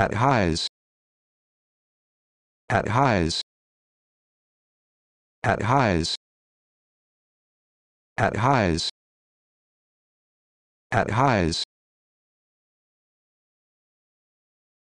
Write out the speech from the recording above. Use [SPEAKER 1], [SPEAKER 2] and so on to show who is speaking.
[SPEAKER 1] at highs at highs at highs at highs at highs